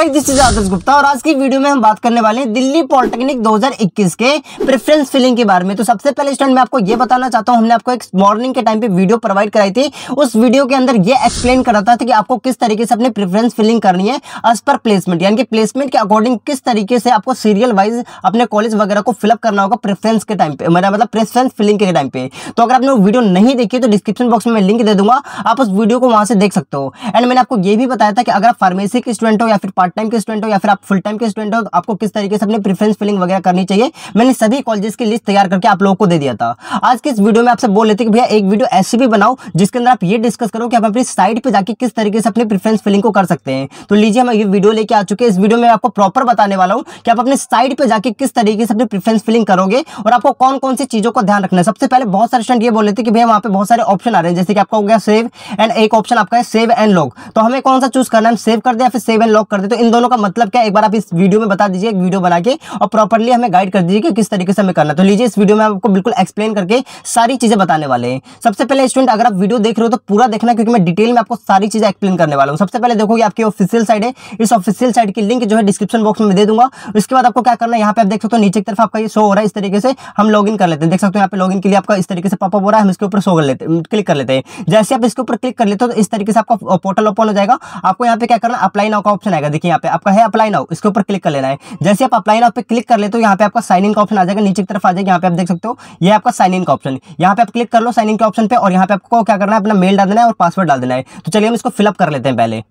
guys this is Adarsh Gupta और आज की वीडियो में हम बात करने वाले हैं दिल्ली पॉलिटेक्निक 2021 के प्रेफरेंस फिलिंग के बारे में तो सबसे पहले स्टैंड मैं आपको ये बताना चाहता हूं हमने आपको एक मॉर्निंग के टाइम पे वीडियो प्रोवाइड कराई थी उस वीडियो के अंदर ये एक्सप्लेन करा था कि आपको किस तरीके से अपने प्रेफरेंस फिलिंग करनी है एज पर प्लेसमेंट यानी कि प्लेसमेंट के अकॉर्डिंग किस तरीके से आपको सीरियल वाइज अपने कॉलेज वगैरह को फिलअप करना होगा प्रेफरेंस के टाइम पे मेरा मतलब प्रेफरेंस फिलिंग के टाइम पे तो अगर आपने वो वीडियो नहीं देखी तो डिस्क्रिप्शन बॉक्स में मैं लिंक दे दूंगा आप उस वीडियो को वहां से देख सकते हो एंड मैंने आपको यह भी बताया था कि अगर आप फार्मेसी के स्टूडेंट हो या फिर पार्ट टाइम के स्टूडेंट हो या फिर आप फुल टाइम के स्टूडेंट हो आपको किस तरीके से अपने प्रीफरेंस फिलिंग वगैरह करनी चाहिए मैंने सभी कॉलेजेस की लिस्ट तैयार करके आप लोगों को दे दिया था आज के इस वीडियो में आपसे बोल लेते कि भैया एक वीडियो ऐसे भी बनाओ जिसके अंदर आप ये डिस्कस करो कि आप अपनी साइट पर जाकर किस तरीके से अपने प्रीफरेंस फिलिंग को कर सकते हैं तो लीजिए हम ये वीडियो लेके आ चुके हैं इस वीडियो में आपको प्रॉपर बताने वाला हूँ कि आप अपने साइट पर जाकर किस तरीके से अपनी प्रीफरेंस फिलिंग करोगे और आपको कौन कौन सी चीज़ों को ध्यान रखना है सबसे पहले बहुत सारे स्टूडेंट ये बोल रहे थे कि भैया वहाँ पर बहुत सारे ऑप्शन आ रहे हैं जैसे कि आपका हो गया सेव एंड एक ऑप्शन आपका है सेव एंड लॉग तो हमें कौन सा चूज करना है सेव कर दे या फिर सेव एंड लॉक कर दे तो इन दोनों का मतलब क्या एक बार आप इस वीडियो में बता दीजिए एक वीडियो बना के और प्रॉपरली हमें गाइड कर दीजिए कि किस तरीके से हमें करना तो लीजिए इस वीडियो में आपको बिल्कुल एक्सप्लेन करके सारी चीज़ें बताने वाले हैं सबसे पहले स्टूडेंट अगर आप वीडियो देख रहे हो तो पूरा देखना क्योंकि मैं डिटेल में आपको सारी चीज़ें एक्सप्लेन करने वाला हूँ सबसे पहले देखो कि आपकी ऑफिसियल साइड है इस ऑफिसियल साइड की लिंक जो है डिस्क्रिप्शन बॉक्स में दे दूंगा उसके बाद आपको क्या करना है यहाँ पे आप देख सकते हो नीचे की तरफ आपका ये शो हो रहा है इस तरीके से हम लॉग कर लेते हैं देख सकते हो यहाँ पे लॉग के लिए आपका इस तरीके से पॉपअप हो रहा है हम इसके ऊपर शो कर लेते हैं क्लिक कर लेते हैं जैसे आप इसके ऊपर क्लिक कर लेते हो तो इस तरीके से आपका पोर्टल ओपन हो जाएगा आपको यहाँ पे क्या करना अप्लाई नाउ का ऑप्शन आएगा देखिए यहाँ पे आपका है अप्लाई नाउ इसके ऊपर क्लिक कर लेना है जैसे आप अप्लाई नाउ पे क्लिक कर ले तो यहाँ पे आपका साइन इन का ऑप्शन आ जाएगा नीचे की तरफ आ जाएगा यहाँ पे आप देख सकते हो ये आपका साइन इन का ऑप्शन यहाँ पे आप क्लिक कर लो साइन इन के ऑप्शन पे और यहाँ पे आपको क्या करना है अपना मेल डाल देना है और पासवर्ड डाल देना है तो चलिए हम इसको फिलअप कर लेते हैं पहले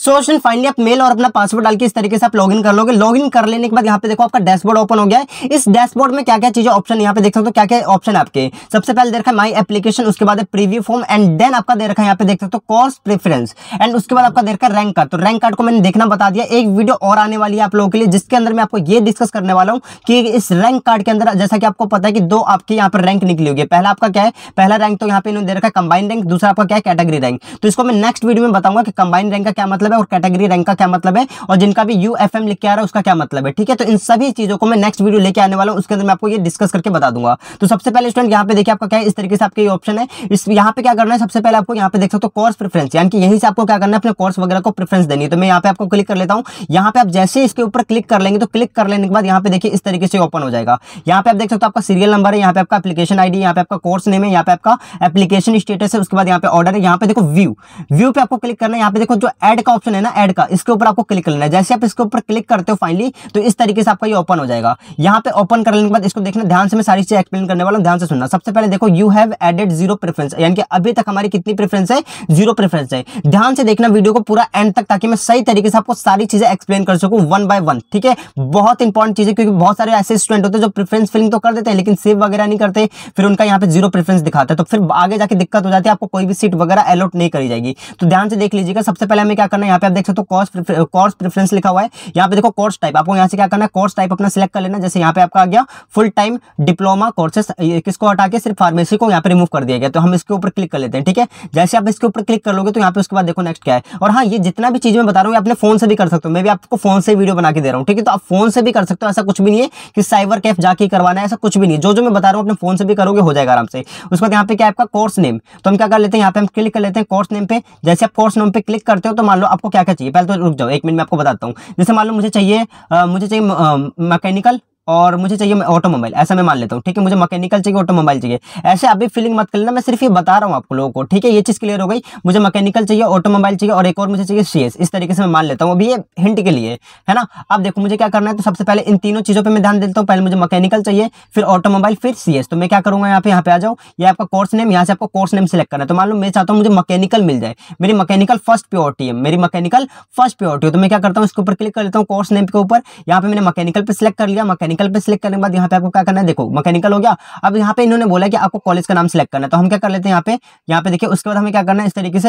सोशन फाइनली आप मेल और अपना पासवर्ड डाल के इस तरीके से आप लॉगिन कर लोगे लॉगिन कर लेने के बाद यहाँ पे देखो आपका डैशबोर्ड ओपन हो गया है इस डैशबोर्ड में क्या क्या चीजें ऑप्शन यहाँ पे देख सकते हो क्या क्या ऑप्शन आपके सबसे पहले देखा माई एप्लीकेशन उसके बाद प्रीव्यू फॉर्म एंड देन आपका देखा है यहाँ पे देख सकते हो कॉर्स प्रेफरेंस एंड उसके बाद आपका देखा रैंक कार्ड तो रैंक कार्ड को मैंने देखना बता दिया एक वीडियो और आने वाली है आप लोगों के लिए जिसके अंदर मैं आपको ये डिस्कस करने वाला हूँ कि इस रैंक कार्ड के अंदर जैसा कि आपको पता है कि दो आपके यहाँ पर रैंक निकली होगी पहला आपका क्या है पहला रैंक तो यहाँ पे इन्होंने कंबाइन रैंक दूसरा आपका क्या कैटेगरी रैंक तो इसको मैं नेक्स्ट वीडियो में बताऊंगा कि कंबाइन रैंक का क्या मतलब मतलब है और कैटेगरी रैंक का क्या मतलब है और जिनका भी यू एफ लिख के आ रहा है उसका क्या मतलब है ठीक है तो इन सभी चीज़ों को मैं नेक्स्ट वीडियो लेके आने वाला हूँ उसके अंदर मैं आपको ये डिस्कस करके बता दूंगा तो सबसे पहले स्टूडेंट यहाँ पे देखिए आपका क्या है इस तरीके से आपके ऑप्शन है इस यहाँ पे क्या करना है सबसे पहले आपको यहाँ पे देख सकते हो कोर्स प्रेफरेंस यानी कि यहीं से आपको क्या करना है अपने कोर्स वगैरह को प्रेफरेंस देनी है तो मैं यहाँ पे आपको क्लिक कर लेता हूँ यहाँ पे आप जैसे इसके ऊपर क्लिक कर लेंगे तो क्लिक कर लेने के बाद यहाँ पे देखिए इस तरीके से ओपन हो जाएगा यहाँ पे आप देख सकते हो आपका सीरियल नंबर है यहाँ पे आपका एप्लीकेशन आईडी यहाँ पे आपका कोर्स नेम है यहाँ पे आपका एप्लीकेशन स्टेटस है उसके बाद यहाँ पे ऑर्डर है यहाँ पे देखो व्यू व्यू पे आपको क्लिक करना है यहाँ पे देखो जो एड का ऑप्शन है ना ऐड का इसके ऊपर आपको क्लिक करना है जैसे आप इसके ऊपर क्लिक करते हो फाइनली तो इस तरीके से आपका ये ओपन हो जाएगा यहाँ पे ओपन कर लेने के बाद इसको देखना ध्यान से मैं सारी चीज एक्सप्लेन करने वाला ध्यान से सुनना सबसे पहले देखो you have added zero preference यानी कि अभी तक हमारी कितनी प्रेफरेंस है जीरो प्रेफरेंस है ध्यान से देखना वीडियो को पूरा एंड तक ताकि मैं सही तरीके से आपको सारी चीजें एक्सप्लेन कर सकूँ वन बाय वन ठीक है बहुत इंपॉर्टेंट चीज है क्योंकि बहुत सारे ऐसे स्टूडेंट होते हैं जो प्रेफरेंस फिलिंग तो कर देते हैं लेकिन सेव वगैरह नहीं करते फिर उनका यहाँ पे जीरो प्रेफरेंस दिखाता है तो फिर आगे जाके दिक्कत हो जाती है आपको कोई भी सीट वगैरह अलॉट नहीं करी जाएगी तो ध्यान से देख लीजिएगा सबसे पहले हमें क्या करना में यहाँ पे आप देख सकते हो कोर्स कोर्स प्रेफरेंस लिखा हुआ है यहाँ पे देखो कोर्स टाइप आपको यहाँ से क्या करना है कोर्स टाइप अपना सिलेक्ट कर लेना जैसे यहाँ पे आपका आ गया फुल टाइम डिप्लोमा कोर्सेस किसको हटा के सिर्फ फार्मेसी को यहाँ पे रिमूव कर दिया गया तो हम इसके ऊपर क्लिक कर लेते हैं ठीक है जैसे आप इसके ऊपर क्लिक कर लोगे तो यहाँ पे उसके बाद देखो नेक्स्ट क्या है और हाँ ये जितना भी चीज मैं बता रहा हूँ अपने फोन से भी कर सकते हो मैं भी आपको फोन से वीडियो बना के दे रहा हूँ ठीक है तो आप फोन से भी कर सकते हो ऐसा कुछ भी नहीं है कि साइबर कैफ जाके करवाना है ऐसा कुछ भी नहीं जो जो मैं बता रहा हूँ अपने फोन से भी करोगे हो जाएगा आराम से उसके बाद यहाँ पे क्या आपका कोर्स नेम तो हम क्या कर लेते हैं यहाँ पे हम क्लिक कर लेते हैं कोर्स नेम पे जैसे आप कोर्स नेम पे क्लिक करते हो तो मान लो आपको क्या क्या चाहिए पहले तो रुक जाओ एक मिनट में आपको बताता हूँ जैसे मान लो मुझे चाहिए मुझे चाहिए मैकेनिकल और मुझे चाहिए ऑटोमोबाइल ऐसा मैं मान लेता हूँ ठीक है मुझे मैकेनिकल चाहिए ऑटोमोबाइल चाहिए ऐसे अभी फीलिंग मत कर लेना मैं सिर्फ ये बता रहा हूँ आप लोगों को ठीक है ये चीज़ क्लियर हो गई मुझे मैकेनिकल चाहिए ऑटोमोबाइल चाहिए और एक और मुझे चाहिए सी इस तरीके से मैं मान लेता हूँ अभी ये हिंट के लिए है ना अब देखो मुझे क्या करना है तो सबसे पहले इन तीनों चीज़ों पर मैं ध्यान देता हूँ पहले मुझे मैकेनिकल चाहिए फिर ऑटोमोबाइल फिर सी तो मैं क्या करूँगा यहाँ पे यहाँ पे आ जाऊँ ये आपका कोर्स नेम यहाँ से आपको कोर्स नेम सेलेक्ट करना है तो मान लो मैं चाहता हूँ मुझे मकैनिकल मिल जाए मेरी मकैनिकल फर्स्ट प्योरिटी है मेरी मकैनिकल फर्स्ट प्योरिटी है तो मैं क्या करता हूँ इसके ऊपर क्लिक कर लेता हूँ कोर्स नेम के ऊपर यहाँ पर मैंने मकैनिकल पर सिलेक्ट कर लिया मकैनिक मैकेनिकल पे सिलेक्ट करने के बाद यहाँ पे आपको क्या करना है देखो मैकेनिकल हो गया अब यहाँ पे इन्होंने बोला कि आपको कॉलेज का नाम सिलेक्ट करना है तो हम क्या कर लेते हैं यहाँ पे यहाँ पे देखिए उसके बाद हमें क्या करना है इस तरीके से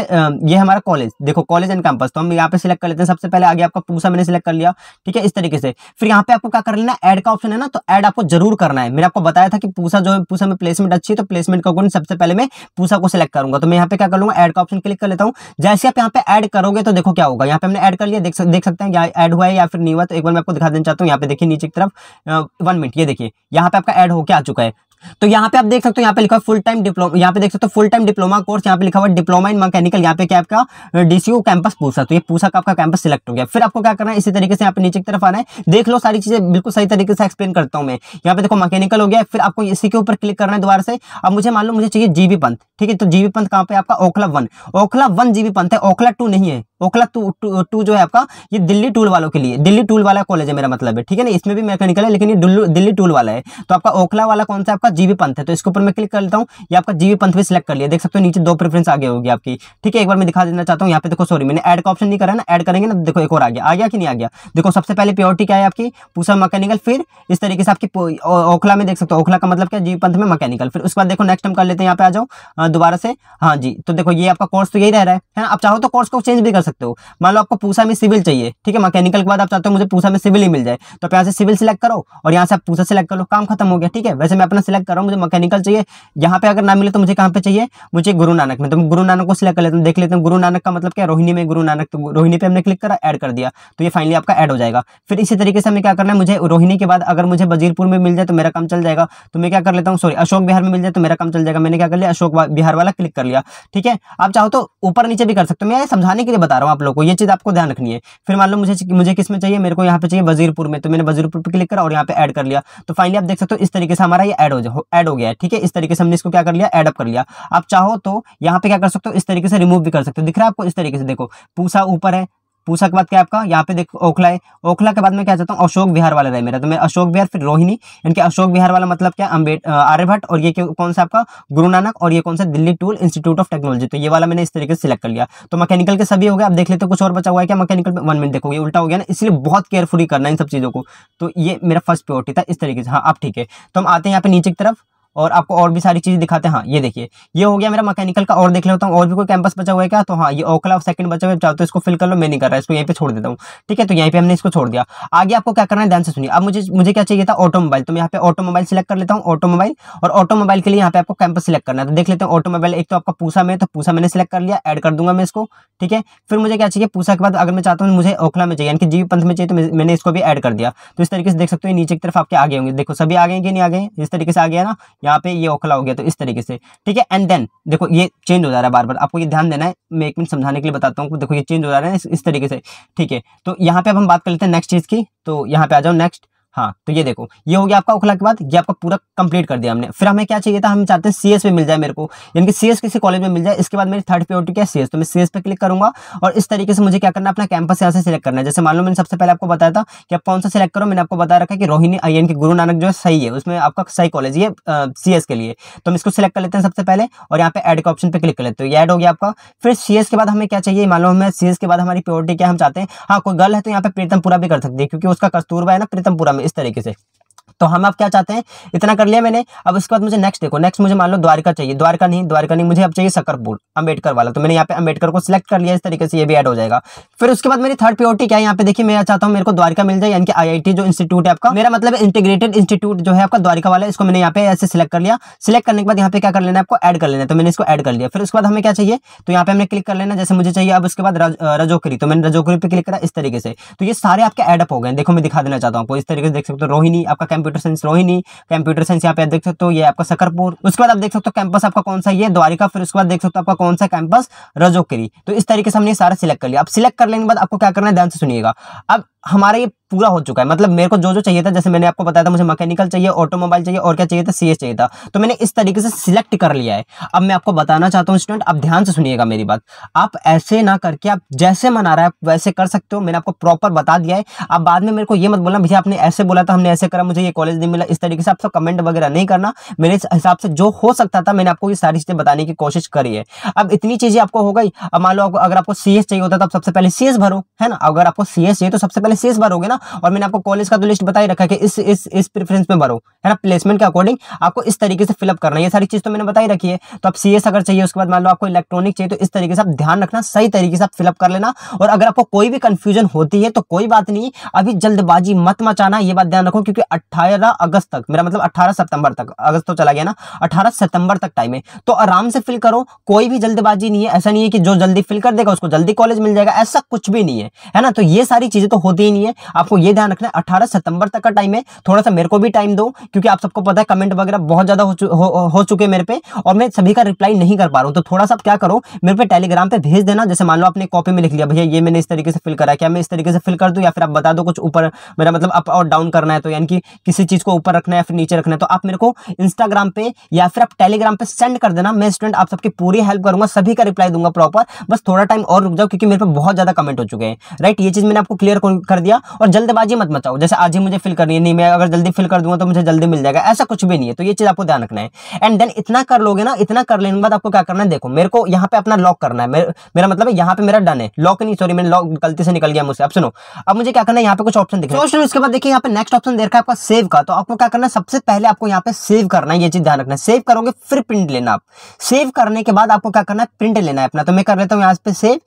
ये हमारा कॉलेज देखो कॉलेज एंड कैंपस तो हम यहाँ पे सिलेक्ट कर लेते हैं सबसे पहले आगे आपका पूसा मैंने सिलेक्ट कर लिया ठीक है इस तरीके से फिर यहाँ पे आपको क्या कर लेना एड का ऑप्शन है ना तो एड आपको जरूर करना है मैंने आपको बताया था कि पूसा जो है पूसा में प्लेसमेंट अच्छी है तो प्लेसमेंट का गुण सबसे पहले मैं पूसा को सिलेक्ट करूंगा तो मैं यहाँ पे क्या कर एड का ऑप्शन क्लिक कर लेता हूँ जैसे आप यहाँ पे एड करोगे तो देखो क्या होगा यहाँ पे हमने एड कर लिया देख सकते हैं ऐड हुआ है या फिर नहीं हुआ तो एक बार मैं आपको दिखा देना चाहता हूँ यहाँ पे देखिए नीचे की तरफ वन मिनट ये देखिए यहाँ पे आपका ऐड होके आ चुका है तो यहाँ पे आप देख सकते हो यहाँ पे लिखा फुल टाइम डिप्लोमा यहाँ पे देख सकते हो फुल टाइम डिप्लोमा कोर्स यहाँ पे लिखा हुआ डिप्लोमा इन मैकेनिकल यहाँ पे क्या आपका डीसीओ कैंपस पूछा तो ये पूछा आपका कैंपस सिलेक्ट हो गया फिर आपको क्या करना है इसी तरीके से यहाँ पे नीचे की तरफ आना है देख लो सारी चीजें बिल्कुल सही तरीके से एक्सप्लेन करता हूँ मैं यहाँ पे देखो मैकेनिकल हो गया फिर आपको इसी के ऊपर क्लिक करना है दोबारा से अब मुझे मान लो मुझे चाहिए जीबी पंथ ठीक है तो जीबी पंथ कहाँ पे आपका Okhla one Okhla one GB Pant है ओखला टू नहीं है ओखला टू टू जो है आपका ये दिल्ली टूल वालों के लिए दिल्ली टूल वाला कॉलेज है मेरा मतलब है ठीक है ना इसमें भी मैकेनिकल है लेकिन ये दिल्ली टूल वाला है तो आपका ओखला वाला कौन सा आपका आपका जीबी पंथ है तो इसके ऊपर मैं क्लिक कर लेता हूँ ये आपका जीबी पंथ भी सिलेक्ट कर लिया देख सकते हो नीचे दो प्रेफरेंस आगे होगी आपकी ठीक है एक बार मैं दिखा देना चाहता हूँ यहाँ पे देखो सॉरी मैंने एड का ऑप्शन नहीं करा ना एड करेंगे ना तो देखो एक और आ गया आ गया कि नहीं आ गया देखो सबसे पहले प्योरिटी क्या है आपकी पूसा मैकेनिकल फिर इस तरीके से आपकी ओखला में देख सकते हो ओखला का मतलब क्या जीवी पंथ में मैकेनिकल फिर उसके बाद देखो नेक्स्ट टाइम कर लेते हैं यहाँ पे आ जाओ दोबारा से हाँ जी तो देखो ये आपका कोर्स तो यही रह रहा है आप चाहो तो कोर्स को चेंज भी कर सकते हो मान लो आपको पूसा में सिविल चाहिए ठीक है मैकेनिकल के बाद आप चाहते हो मुझे पूसा में सिविल ही मिल जाए तो आप यहाँ से सिविल सिलेक्ट करो और यहाँ से आप पूसा सिलेक्ट करो काम खत्म हो गया ठीक है वैसे मैं अपना सिलेक्ट कर रहा हूँ मुझे मैकेनिकल चाहिए यहाँ पे अगर ना मिले तो मुझे कहाँ पे चाहिए मुझे गुरु नानक में तो गुरु नानक को सिलेक्ट कर लेते हैं देख लेते हैं गुरु नानक का मतलब क्या रोहिणी में गुरु नानक तो रोहिणी पे हमने क्लिक करा ऐड कर दिया तो ये फाइनली आपका एड हो जाएगा फिर इसी तरीके से हमें क्या करना है मुझे रोहिणी के बाद अगर मुझे वजीरपुर में मिल जाए तो मेरा काम चल जाएगा तो मैं क्या कर लेता हूँ सॉरी अशोक बिहार में मिल जाए तो मेरा काम चल जाएगा मैंने क्या कर लिया अशोक बिहार वाला क्लिक कर लिया ठीक है आप चाहो तो ऊपर नीचे भी कर सकते हो मैं समझाने के लिए बता रहा हूँ आप लोग को ये चीज़ आपको ध्यान रखनी है फिर मान लो मुझे मुझे किस में चाहिए मेरे को यहाँ पे चाहिए वजीरपुर में तो मैंने वजीरपुर पर क्लिक करा और यहाँ पे ऐड कर लिया तो फाइनली आप देख सकते हो इस तरीके से हमारा ये ऐड हो जाए ऐड हो गया है ठीक है इस तरीके से हमने इसको क्या कर लिया एडअप कर लिया आप चाहो तो यहाँ पे क्या कर सकते हो इस तरीके से रिमूव भी कर सकते हो दिख रहा है आपको इस तरीके से देखो पूसा ऊपर है पूछा के बाद क्या आपका यहाँ पे देखो ओखला है ओखला के बाद मैं क्या चाहता हूँ अशोक विहार वाला रहे मेरा तो मैं अशोक विहार फिर रोहिणी इनके अशोक विहार वाला मतलब क्या अम्बेड आर्यभट्ट और ये कौन सा आपका गुरु नानक और ये कौन सा Delhi tool institute of technology तो ये वाला मैंने इस तरीके से सिलेक्ट कर लिया तो मैकेनिकल के सभी हो गए आप देख लेते कुछ और बचा हुआ है क्या मैकेनिकल वन मिनट देखोगे उल्टा हो गया ना इसलिए बहुत केयरफुली करना इन सब चीज़ों को तो ये मेरा फर्स्ट प्योरिटी था इस तरीके से हाँ आप ठीक है तो हम आते हैं यहाँ पे नीचे की तरफ और आपको और भी सारी चीज़ें दिखाते हैं हाँ ये देखिए ये हो गया मेरा मैकेनिकल का और देख लेता हूँ और भी कोई कैंपस बचा हुआ है क्या तो हाँ ये ओखला सेकंड बचा हुआ है चाहते तो इसको फिल कर लो मैं नहीं कर रहा इसको यहीं पे छोड़ देता हूँ ठीक है तो यहीं पे हमने इसको छोड़ दिया आगे आपको क्या करना है ध्यान से सुनिए अब मुझे मुझे क्या चाहिए था ऑटोमोबाइल तो मैं यहाँ पे ऑटोमोबाइल सिलेक्ट कर लेता हूँ ऑटोमोबाइल और ऑटोमोबाइल के लिए यहाँ पे आपको कैंपस सिलेक्ट करना है तो देख लेते हैं ऑटोमोबाइल एक तो आपका पूसा में तो पूसा मैंने सिलेक्ट कर लिया एड कर दूंगा मैं इसको ठीक है फिर मुझे क्या चाहिए पूसा के बाद अगर मैं चाहता हूँ मुझे ओखला में चाहिए यानी कि जीवी पंथ में चाहिए तो मैंने इसको भी एड कर दिया तो इस तरीके से देख सकते हो नीचे की तरफ आपके आगे होंगे देखो सभी आगे कि नहीं आगे इस तरीके से आ गया ना यहाँ पे ये ओखला हो गया तो इस तरीके से ठीक है एंड देन देखो ये चेंज हो जा रहा है बार बार आपको ये ध्यान देना है मैं एक मिनट समझाने के लिए बताता हूँ देखो ये चेंज हो जा रहा है इस, इस तरीके से ठीक है तो यहाँ पे अब हम बात कर लेते हैं नेक्स्ट चीज़ की तो यहाँ पे आ जाओ नेक्स्ट हाँ तो ये देखो ये हो गया आपका ओखला के बाद ये आपका पूरा कंप्लीट कर दिया हमने फिर हमें क्या चाहिए था हम चाहते हैं सीएस में मिल जाए मेरे को यानी कि सीएस किसी कॉलेज में मिल जाए इसके बाद मेरी थर्ड प्योरिटी क्या सीएस तो मैं सीएस पे क्लिक करूंगा और इस तरीके से मुझे क्या करना अपना कैंपस यहाँ से सिलेक्ट करना है जैसे मान लो मैंने सबसे पहले आपको बताया था कि आप कौन सा सिलेक्ट करो मैंने आपको बता रखा कि रोहिनी यानी कि गुरु नानक जो है सही है उसमें आपका सही कॉलेज ये सी के लिए तो हम इसको सिलेक्ट कर लेते हैं सबसे पहले और यहाँ पे एड के ऑप्शन पर क्लिक कर लेते हो ये एड हो गया आपका फिर सी के बाद हमें क्या चाहिए मान लो हमें सी के बाद हमारी प्योरिटी क्या हम चाहते हैं हाँ कोई गर्ल है तो यहाँ पे प्रीतमपुरा भी कर सकती है क्योंकि उसका कस्तूरबा है ना प्रीतमपुरा इस तरीके से तो हम आप क्या चाहते हैं इतना कर लिया मैंने अब उसके बाद मुझे नेक्स्ट देखो नेक्स्ट मुझे मान लो द्वारका चाहिए द्वारका नहीं द्वारका नहीं मुझे अब चाहिए सकरपुर अंबेडकर वाला तो मैंने यहाँ पे अंबेडकर को सिलेक्ट कर लिया इस तरीके से ये भी एड हो जाएगा फिर उसके बाद मेरी थर्ड प्योरिटी क्या है यहाँ पे देखिए मैं चाहता हूँ मेरे को द्वारका मिल जाए यानी कि आई जो इंस्टीट्यूट है आपका मेरा मतलब इंटीग्रेटेड इंस्टीट्यूट जो है आपका द्वारका वाला इसको मैंने यहाँ पे ऐसे सिलेक्ट कर लिया सिलेक्ट करने के बाद यहाँ पे क्या कर लेना आपको एड कर लेना है तो मैंने इसको एड कर लिया फिर उसके बाद हमें क्या चाहिए तो यहाँ पे हमने क्लिक कर लेना जैसे मुझे चाहिए अब उसके बाद रजोकरी तो मैंने रजोकरी पे क्लिक करा इस तरीके से तो ये सारे आपके एडअप हो गए देखो मैं दिखा देना चाहता हूँ इस तरीके से देख सकते हो रोहिणी आपका computer science Rohini computer science यहाँ पे देख सकते हो ये आपका सकरपुर उसके बाद आप देख सकते हो कैंपस आपका कौन सा ये द्वारिका फिर उसके बाद देख सकते हो आपका कौन सा कैंपस रजोकरी तो इस तरीके से हमने सारा सिलेक्ट कर लिया अब सिलेक्ट कर लेने के बाद आपको क्या करना है ध्यान से सुनिएगा अब हमारा ये पूरा हो चुका है मतलब मेरे को जो जो चाहिए था जैसे मैंने आपको बताया था मुझे मैकेनिकल चाहिए ऑटोमोबाइल चाहिए और क्या चाहिए था सीएस चाहिए था तो मैंने इस तरीके से सिलेक्ट कर लिया है अब मैं आपको बताना चाहता हूँ स्टूडेंट आप ध्यान से सुनिएगा मेरी बात आप ऐसे ना करके आप जैसे मना रहा है वैसे कर सकते हो मैंने आपको प्रॉपर बता दिया है आप बाद में मेरे को ये मत बोलना भैया आपने ऐसे बोला था हमने ऐसे करा मुझे ये कॉलेज नहीं मिला इस तरीके से आपसे कमेंट वगैरह नहीं करना मेरे हिसाब से जो हो सकता था मैंने आपको ये सारी चीज़ें बताने की कोशिश करी है अब इतनी चीज़ें आपको हो गई अब मान लो अगर आपको सी चाहिए होता तो आप सबसे पहले सी भरो है ना अगर आपको सी चाहिए तो सबसे पहले शेष भरोगे ना और मैंने आपको कॉलेज का तो लिस्ट बताई रखा है कि इस इस इस प्रेफरेंस में भरो है ना प्लेसमेंट के अकॉर्डिंग आपको इस तरीके से फिलअप करना है ये सारी चीज़ तो मैंने बताई रखी है तो आप सी अगर चाहिए उसके बाद मान लो आपको इलेक्ट्रॉनिक चाहिए तो इस तरीके से आप ध्यान रखना सही तरीके से आप फिलअप कर लेना और अगर आपको कोई भी कंफ्यूजन होती है तो कोई बात नहीं अभी जल्दबाजी मत मचाना ये बात ध्यान रखो क्योंकि अट्ठारह अगस्त तक मेरा मतलब अट्ठारह सितंबर तक अगस्त तो चला गया ना अठारह सितंबर तक टाइम है तो आराम से फिल करो कोई भी जल्दबाजी नहीं है ऐसा नहीं है कि जो जल्दी फिल कर देगा उसको जल्दी कॉलेज मिल जाएगा ऐसा कुछ भी नहीं है है ना तो ये सारी चीज़ें तो होती होती ही नहीं है आपको ये ध्यान रखना है अट्ठारह सितंबर तक का टाइम है थोड़ा सा मेरे को भी टाइम दो क्योंकि आप सबको पता है कमेंट वगैरह बहुत ज़्यादा हो, चु, हो, हो चुके मेरे पे और मैं सभी का रिप्लाई नहीं कर पा रहा हूँ तो थोड़ा सा क्या करो मेरे पे टेलीग्राम पे भेज देना जैसे मान लो आपने कॉपी में लिख लिया भैया ये मैंने इस तरीके से फिल करा क्या मैं इस तरीके से फिल कर दूँ या फिर आप बता दो कुछ ऊपर मेरा मतलब अप और डाउन करना है तो यानी कि किसी चीज़ को ऊपर रखना है या फिर नीचे रखना है तो आप मेरे को इंस्टाग्राम पे या फिर आप टेलीग्राम पे सेंड कर देना मैं स्टूडेंट आप सबकी पूरी हेल्प करूंगा सभी का रिप्लाई दूंगा प्रॉपर बस थोड़ा टाइम और रुक जाओ क्योंकि मेरे पे बहुत ज़्यादा कमेंट हो चुके हैं राइट ये चीज़ मैंने आपको क्लियर कर दिया और जल्दबाजी मत मचाओ जैसे आज ही मुझे फिल करनी है नहीं मैं अगर जल्दी फिल कर दूंगा तो मुझे जल्दी मिल जाएगा ऐसा कुछ भी नहीं है तो ये चीज़ आपको ध्यान रखना है एंड देन इतना कर लोगे ना इतना कर लेने के बाद आपको क्या करना है देखो मेरे को यहाँ पे अपना लॉक करना है मेरा मतलब यहाँ पे मेरा डन है लॉक नहीं सॉरी मैंने लॉक गलती से निकल गया मुझसे अब सुनो अब मुझे क्या करना है यहाँ पे कुछ ऑप्शन दिख रहा है उसके बाद देखिए यहाँ पे नेक्स्ट ऑप्शन देखा आपका सेव का तो आपको क्या करना सबसे पहले आपको यहाँ पे सेव करना है ये चीज़ ध्यान रखना सेव करोगे फिर प्रिंट लेना आप सेव करने के बाद आपको क्या करना है प्रिंट लेना है अपना तो मैं कर लेता हूँ यहाँ पे सेव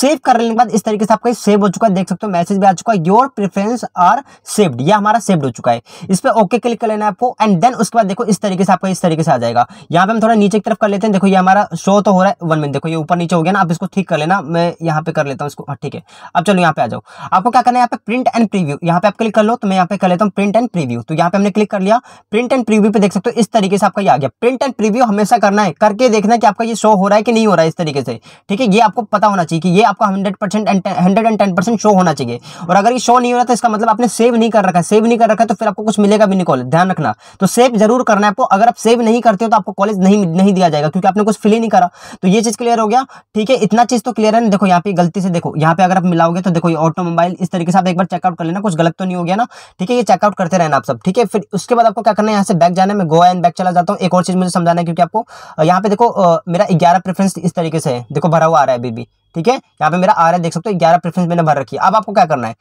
सेव करने के बाद इस तरीके से आपका सेव हो चुका है देख सकते हो मैसेज भी आ चुका आपका योर प्रेफरेंस आर सेव्ड ये हमारा सेव्ड हो चुका है इस पर ओके क्लिक कर लेना है आपको एंड देन उसके बाद देखो इस तरीके से आपका इस तरीके से आ जाएगा यहाँ पे हम थोड़ा नीचे की तरफ कर लेते हैं देखो ये हमारा शो तो हो रहा है वन मिनट देखो ये ऊपर नीचे हो गया ना आप इसको ठीक कर लेना मैं यहाँ पे कर लेता हूँ इसको हाँ, ठीक है अब चलो यहाँ पे आ जाओ आपको क्या करना है यहाँ पे प्रिंट एंड प्रीव्यू यहाँ पे आप क्लिक कर लो तो मैं यहाँ पे कर लेता हूँ प्रिंट एंड प्रीव्यू तो यहाँ पे हमने क्लिक कर लिया प्रिंट एंड प्रीव्यू पे देख सकते हो इस तरीके से आपका ये आ गया प्रिंट एंड प्रीव्यू हमेशा करना है करके देखना कि आपका ये शो हो रहा है कि नहीं हो रहा है इस तरीके से ठीक है ये आपको पता होना चाहिए कि ये आपका hundred percent hundred and ten percent show होना चाहिए और अगर ये शो नहीं हो रहा तो इसका मतलब आपने सेव नहीं कर रखा है सेव नहीं कर रखा है तो फिर आपको कुछ मिलेगा भी नहीं कॉलेज ध्यान रखना तो सेव जरूर करना है आपको अगर आप सेव नहीं करते हो तो आपको कॉलेज नहीं नहीं दिया जाएगा क्योंकि आपने कुछ फिल ही नहीं करा तो ये चीज़ क्लियर हो गया ठीक है इतना चीज़ तो क्लियर है ना देखो यहाँ पे गलती से देखो यहाँ पे अगर आप मिलाओगे तो देखो ये ऑटोमोबाइल इस तरीके से आप एक बार चेकआउट कर लेना कुछ गलत तो नहीं हो गया ना ठीक है ये चेकआउट करते रहना आप सब ठीक है फिर उसके बाद आपको क्या करना है यहाँ से बैक जाना है मैं गोवा एंड बैक चला जाता हूँ एक और चीज़ मुझे समझाना है क्योंकि आपको यहाँ पे देखो मेरा ग्यारह प्रेफरेंस इस तरीके से है देखो भरा हुआ आ रहा है अभी भी ठीक है यहाँ पे मेरा आ रहा है देख सकते हो ग्यारह प्रेफरेंस मैंने भर रखी है अब आपको क्या करना है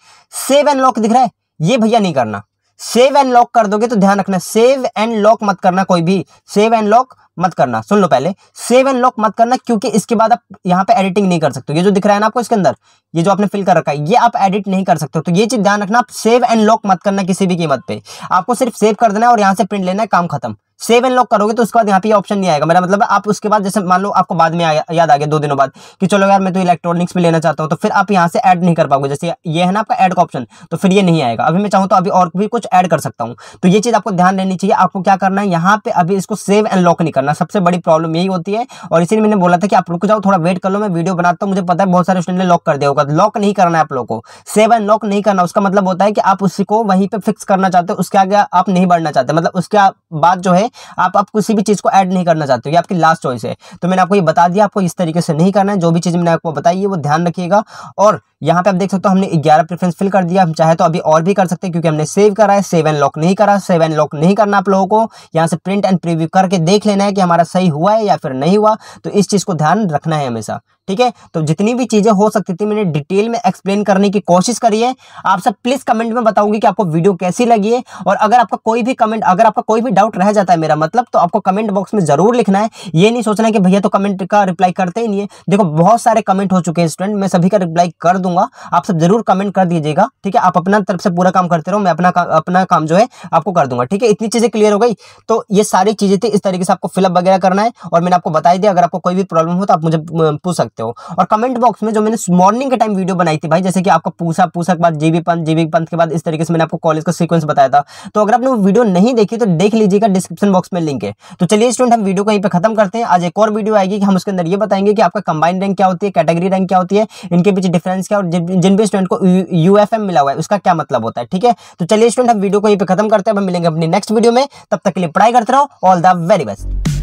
सेव एंड लॉक दिख रहा है ये भैया नहीं करना सेव एंड लॉक कर दोगे तो ध्यान रखना सेव एंड लॉक मत करना कोई भी सेव एंड लॉक मत करना सुन लो पहले सेव एंड लॉक मत करना क्योंकि इसके बाद आप यहाँ पे एडिटिंग नहीं कर सकते ये जो दिख रहा है ना आपको इसके अंदर ये जो आपने फिल कर रखा है ये आप एडिट नहीं कर सकते तो ये चीज ध्यान रखना आप सेव एंड लॉक मत करना किसी भी कीमत पे आपको सिर्फ सेव कर देना है और यहाँ से प्रिंट लेना है काम खत्म सेव एंड लॉक करोगे तो उसके बाद यहाँ पे यह ऑप्शन नहीं आएगा मेरा मतलब आप उसके बाद जैसे मान लो आपको बाद में याद आ गया दो दिनों बाद कि चलो यार मैं तो इलेक्ट्रॉनिक्स में लेना चाहता हूँ तो फिर आप यहाँ से ऐड नहीं कर पाओगे जैसे ये है ना आपका ऐड का ऑप्शन तो फिर ये नहीं आएगा अभी मैं चाहूँ तो अभी और भी कुछ ऐड कर सकता हूँ तो ये चीज़ आपको ध्यान देनी चाहिए आपको क्या करना है यहाँ पे अभी इसको सेव एंड लॉक नहीं करना करना सबसे बड़ी प्रॉब्लम यही होती है और इसीलिए मैंने बोला था कि आप रुक जाओ थोड़ा वेट कर लो मैं वीडियो बनाता हूँ मुझे पता है बहुत सारे स्टूडेंट ने लॉक कर दिया होगा लॉक नहीं करना है आप लोग को सेव एंड लॉक नहीं करना उसका मतलब होता है कि आप उसको वहीं पर फिक्स करना चाहते हो उसके आगे आप नहीं बढ़ना चाहते मतलब उसके बाद जो है आप आप किसी भी चीज़ को ऐड नहीं करना चाहते हो ये आपकी लास्ट चॉइस है तो मैंने आपको ये बता दिया आपको इस तरीके से नहीं करना है जो भी चीज़ मैंने आपको बताई है वो ध्यान रखिएगा और यहाँ पे आप देख सकते हो हमने 11 प्रेफरेंस फिल कर दिया हम चाहे तो अभी और भी कर सकते हैं क्योंकि हमने सेव करा है सेव एंड लॉक नहीं करा सेव एंड लॉक नहीं करना आप लोगों को यहाँ से प्रिंट एंड प्रीव्यू करके देख लेना है कि कि हमारा सही हुआ है या फिर नहीं हुआ तो इस चीज़ को ध्यान रखना है हमेशा ठीक है तो जितनी भी चीज़ें हो सकती थी मैंने डिटेल में एक्सप्लेन करने की कोशिश करी है आप सब प्लीज़ कमेंट में बताऊंगी कि आपको वीडियो कैसी लगी है और अगर आपका कोई भी कमेंट अगर आपका कोई भी डाउट रह जाता है मेरा मतलब तो आपको कमेंट बॉक्स में ज़रूर लिखना है ये नहीं सोचना कि भैया तो कमेंट का रिप्लाई करते ही नहीं है देखो बहुत सारे कमेंट हो चुके हैं स्टूडेंट मैं सभी का रिप्लाई कर दूंगा आप सब जरूर कमेंट कर दीजिएगा ठीक है आप अपना तरफ से पूरा काम करते रहो मैं अपना अपना काम जो है आपको कर दूंगा ठीक है इतनी चीज़ें क्लियर हो गई तो ये सारी चीज़ें थी इस तरीके से आपको फिलअप वगैरह करना है और मैंने आपको बताया दिया अगर आपको कोई भी प्रॉब्लम हो तो आप मुझे पूछ सकते सकते हो और कमेंट बॉक्स में जो मैंने मॉर्निंग के टाइम वीडियो बनाई थी भाई जैसे कि आपका पूछा पूछा के बाद जेबी पंथ जेबी पंथ के बाद इस तरीके से मैंने आपको कॉलेज का सीक्वेंस बताया था तो अगर आपने वो वीडियो नहीं देखी तो देख लीजिएगा डिस्क्रिप्शन बॉक्स में लिंक है तो चलिए स्टूडेंट हम वीडियो को यहीं पर खत्म करते हैं आज एक और वीडियो आएगी कि हम उसके अंदर ये बताएंगे कि आपका कंबाइन रैंक क्या होती है कैटेगरी रैंक क्या होती है इनके पीछे डिफरेंस क्या और जिन भी स्टूडेंट को यू मिला हुआ है उसका क्या मतलब होता है ठीक है तो चलिए स्टूडेंट हम वीडियो को यहीं पर खत्म करते हैं हम मिलेंगे अपने नेक्स्ट वीडियो में तब तक के लिए पढ़ाई करते रहो ऑल द वेरी बेस्ट